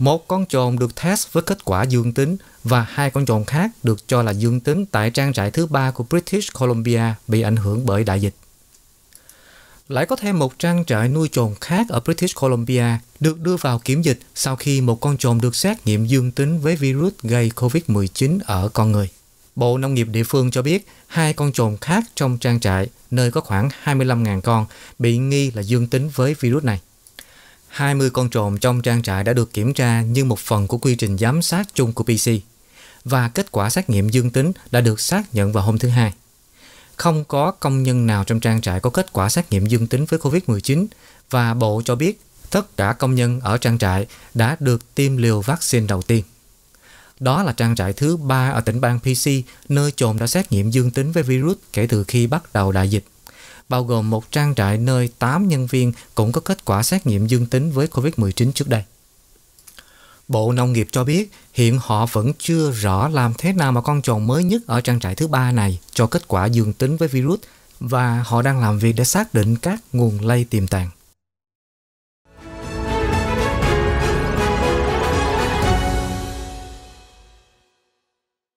một con chồn được test với kết quả dương tính và hai con chồn khác được cho là dương tính tại trang trại thứ ba của British Columbia bị ảnh hưởng bởi đại dịch. Lại có thêm một trang trại nuôi chồn khác ở British Columbia được đưa vào kiểm dịch sau khi một con chồn được xét nghiệm dương tính với virus gây COVID-19 ở con người. Bộ Nông nghiệp địa phương cho biết hai con chồn khác trong trang trại nơi có khoảng 25.000 con bị nghi là dương tính với virus này. 20 con trồn trong trang trại đã được kiểm tra như một phần của quy trình giám sát chung của PC và kết quả xét nghiệm dương tính đã được xác nhận vào hôm thứ Hai. Không có công nhân nào trong trang trại có kết quả xét nghiệm dương tính với COVID-19 và Bộ cho biết tất cả công nhân ở trang trại đã được tiêm liều vaccine đầu tiên. Đó là trang trại thứ ba ở tỉnh bang PC nơi trồn đã xét nghiệm dương tính với virus kể từ khi bắt đầu đại dịch bao gồm một trang trại nơi 8 nhân viên cũng có kết quả xét nghiệm dương tính với COVID-19 trước đây. Bộ Nông nghiệp cho biết hiện họ vẫn chưa rõ làm thế nào mà con trồn mới nhất ở trang trại thứ ba này cho kết quả dương tính với virus và họ đang làm việc để xác định các nguồn lây tiềm tàng.